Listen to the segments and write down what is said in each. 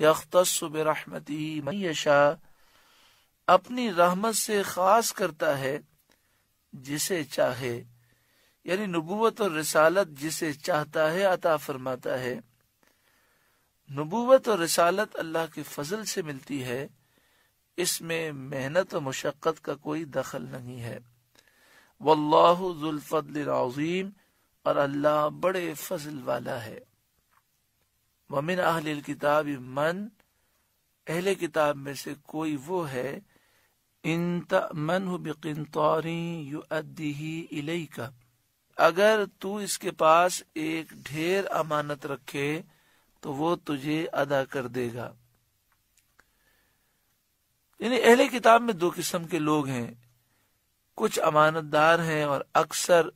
बेरहमती मैशा अपनी रहमत से खास करता है जिसे चाहे यानी नबूवत और रसालत जिसे चाहता है अता फरमाता है नबूवत और रसालत अल्लाह के फजल से मिलती है इसमें मेहनत और मशक्क़त का कोई दखल नहीं है वल्लाहुल्फल अजीम और अल्लाह बड़े फजल वाला है ममिन अहल किताब मन अहले किताब में से कोई वो है इन मन बिकनतौरी यु अद्दी इलई का अगर तू इसके पास एक ढेर अमानत रखे तो वो तुझे अदा कर देगा यानी अहले किताब में दो किस्म के लोग हैं कुछ अमानत दार हैं और अक्सर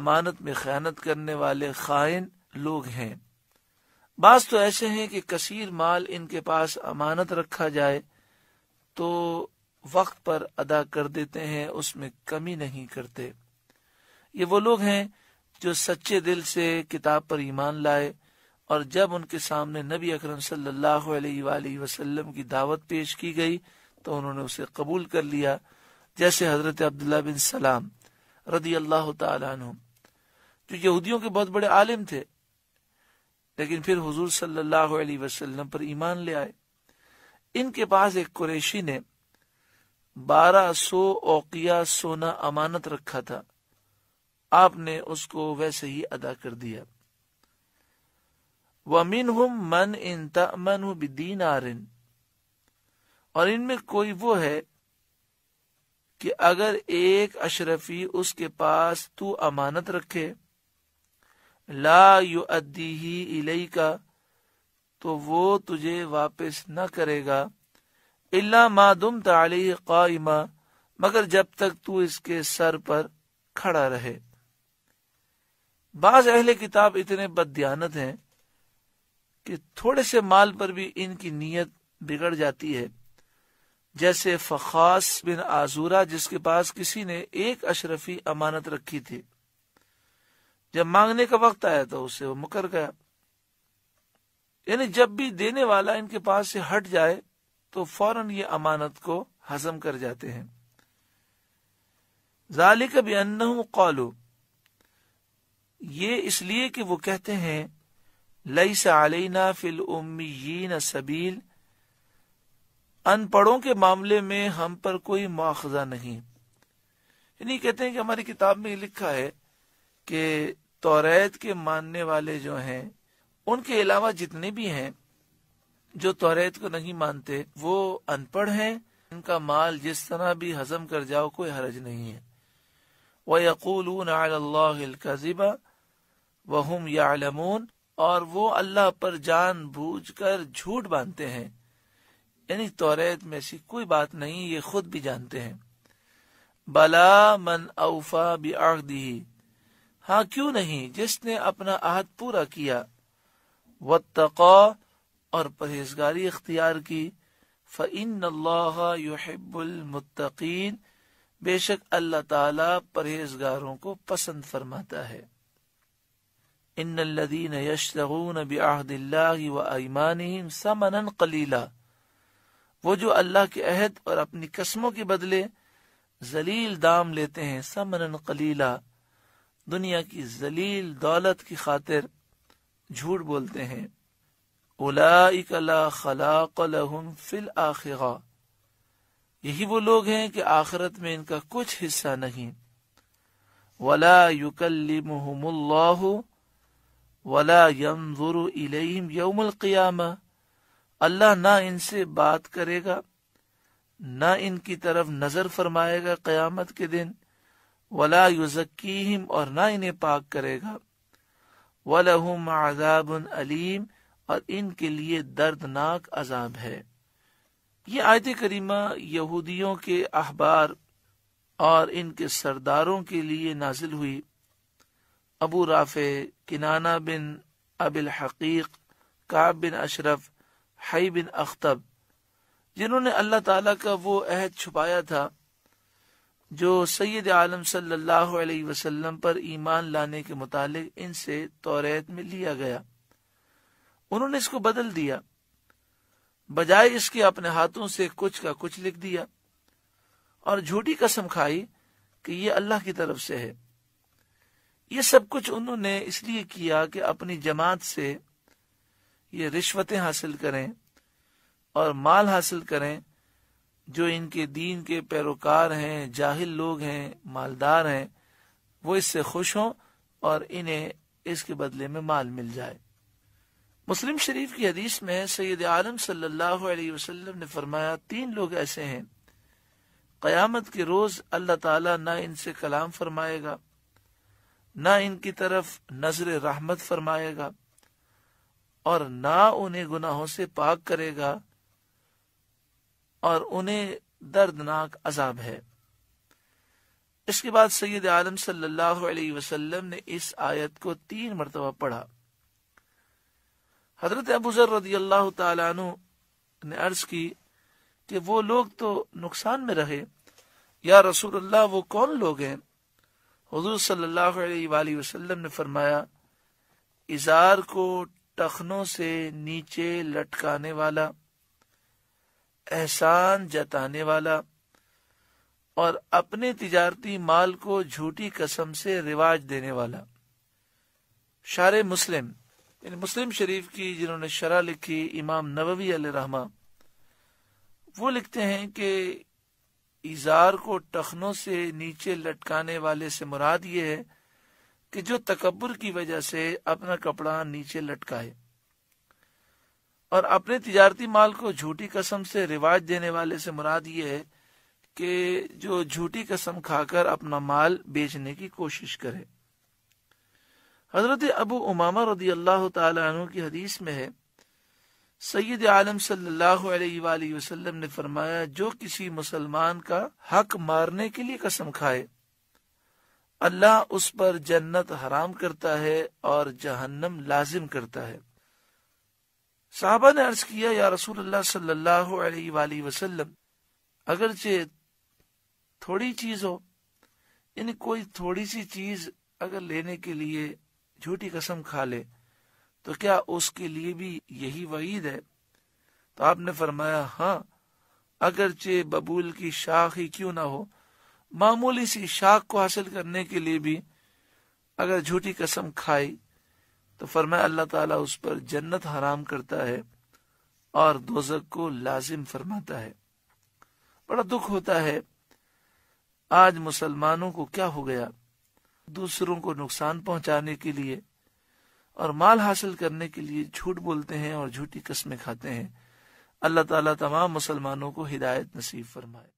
अमानत में ख्यानत करने वाले खाइन लोग हैं बास तो ऐसे हैं कि कसीर माल इनके पास अमानत रखा जाए तो वक्त पर अदा कर देते हैं उसमें कमी नहीं करते ये वो लोग हैं जो सच्चे दिल से किताब पर ईमान लाए और जब उनके सामने नबी अकरम सल्लल्लाहु अलैहि वसल्लम की दावत पेश की गई तो उन्होंने उसे कबूल कर लिया जैसे हजरत अब्दुल्ला बिन सलाम रदी अल्लाह तुम जो यहूदियों के बहुत बड़े आलिम थे लेकिन फिर हुजूर सल्लल्लाहु अलैहि वसल्लम पर ईमान ले आए इनके पास एक कुरेशी ने बारह सो ओकिया सोना अमानत रखा था आपने उसको वैसे ही अदा कर दिया वमिन हम मन इन तमन बिदीन आरिन और इनमें कोई वो है कि अगर एक अशरफी उसके पास तू अमानत रखे ला युद्दी ही इलई का तो वो तुझे वापस न करेगा मा दुम ताली का मगर जब तक तू इसके सर पर खड़ा रहे बाज अहले किताब इतने बदयानत हैं कि थोड़े से माल पर भी इनकी नीयत बिगड़ जाती है जैसे फखास बिन आजूरा जिसके पास किसी ने एक अशरफी अमानत रखी थी जब मांगने का वक्त आया तो उससे वो मुकर गया यानी जब भी देने वाला इनके पास से हट जाए तो फौरन ये अमानत को हजम कर जाते हैं जालिक बेअन कौलू ये इसलिए कि वो कहते हैं लई ना फिल न सबील अनपढ़ों के मामले में हम पर कोई मुआजा नहीं यानी कहते हैं कि हमारी किताब में लिखा है कि तोरेत के मानने वाले जो हैं उनके अलावा जितने भी हैं जो तोरेत को नहीं मानते वो अनपढ़ हैं इनका माल जिस तरह भी हजम कर जाओ कोई हरज नहीं है वह यकूल कजिबा वहम यामून और वो अल्लाह पर जान बूझ कर झूठ बांधते हैं यानी तोरेत में से कोई बात नहीं ये खुद भी जानते हैं बला मन अवफा बी आगदी हाँ क्यों नहीं जिसने अपना आहद पूरा किया व और परहेजगारी अख्तियार की फ़िन अल्लाहबुलमतकीन बेशक अल्लाह ताला परहेजगारों को पसंद फरमाता है इन लदीन यशरून बहदिल्ला व ईमान समन कलीला वो जो अल्लाह के अहद और अपनी कस्मों के बदले जलील दाम लेते हैं समन कलीला दुनिया की जलील दौलत की खातिर झूठ बोलते हैं फिल यही वो लोग हैं कि आखिरत में इनका कुछ हिस्सा नहीं वला युकल्लिमुहुमुल्लाह वला यमजुरु इलैहिम अल्लाह ना इनसे बात करेगा ना इनकी तरफ नजर फरमाएगा क़यामत के दिन वला युजक्कीम और ना इन्हें पाक करेगा वलहुम आजाब अलीम और इनके लिए दर्दनाक अजाब है ये आयत करीमा यहूदियों के अहबार और इनके सरदारों के लिए नाजिल हुई Abu Rafe Kinana bin Abil Huqaiq Kab bin Ashraf Huyayy bin अख्तब जिन्होंने अल्लाह ताला का वो अहद छुपाया था जो सैद आलम सल्लल्लाहु अलैहि वसल्लम पर ईमान लाने के मुतालिक इनसे तोरेत में लिया गया उन्होंने इसको बदल दिया बजाय इसके अपने हाथों से कुछ का कुछ लिख दिया और झूठी कसम खाई कि यह अल्लाह की तरफ से है ये सब कुछ उन्होंने इसलिए किया कि अपनी जमात से ये रिश्वतें हासिल करें और माल हासिल करें जो इनके दीन के पैरोकार हैं जाहिल लोग हैं मालदार हैं वो इससे खुश हों और इन्हें इसके बदले में माल मिल जाए मुस्लिम शरीफ की हदीस में सैयद आलम सल्लल्लाहु अलैहि वसल्लम ने फरमाया तीन लोग ऐसे हैं क़यामत के रोज अल्लाह ताला ना इनसे कलाम फरमाएगा ना इनकी तरफ नजर रहमत फरमाएगा और ना उन्हें गुनाहों से पाक करेगा और उन्हें दर्दनाक अजाब है इसके बाद सैयद आलम सल्लल्लाहु अलैहि वसल्लम ने इस आयत को तीन मरतबा पढ़ा हजरत अबूजर रदी अल्लाह तु ने अर्ज की कि वो लोग तो नुकसान में रहे या रसूल अल्लाह वो कौन लोग हैं हजूर सल्लल्लाहु अलैहि वसल्लम ने फरमाया इजार को टखनों से नीचे लटकाने वाला एहसान जताने वाला और अपने तिजारती माल को झूठी कसम से रिवाज देने वाला शार मुस्लिम मुस्लिम शरीफ की जिन्होंने शरा लिखी इमाम नबी रहमा वो लिखते हैं कि इजार को टखनों से नीचे लटकाने वाले से मुराद ये है कि जो तकबर की वजह से अपना कपड़ा नीचे लटकाए और अपने तजारती माल को झूठी कसम से रिवाज देने वाले से मुराद ये है कि जो झूठी कसम खाकर अपना माल बेचने की कोशिश करे हजरत अबू उमामा रदी अल्लाह तु की हदीस में है सैयद आलम सल्लाम ने फरमाया जो किसी मुसलमान का हक मारने के लिए कसम खाए अल्लाह उस पर जन्नत हराम करता है और जहन्नम लाजिम करता है साहबा ने अर्ज किया या रसूल अल्लाह सल्लल्लाहु अलैहि वसल्लम अगरचे थोड़ी चीज हो यानी कोई थोड़ी सी चीज अगर लेने के लिए झूठी कसम खा ले तो क्या उसके लिए भी यही वईद है तो आपने फरमाया हाँ अगरचे बबूल की शाख ही क्यों ना हो मामूली सी शाख को हासिल करने के लिए भी अगर झूठी कसम खाई तो फरमाए अल्लाह ताला उस पर जन्नत हराम करता है और दोजक को लाजिम फरमाता है बड़ा दुख होता है आज मुसलमानों को क्या हो गया दूसरों को नुकसान पहुंचाने के लिए और माल हासिल करने के लिए झूठ बोलते हैं और झूठी कस्में खाते हैं अल्लाह ताला तमाम मुसलमानों को हिदायत नसीब फरमाए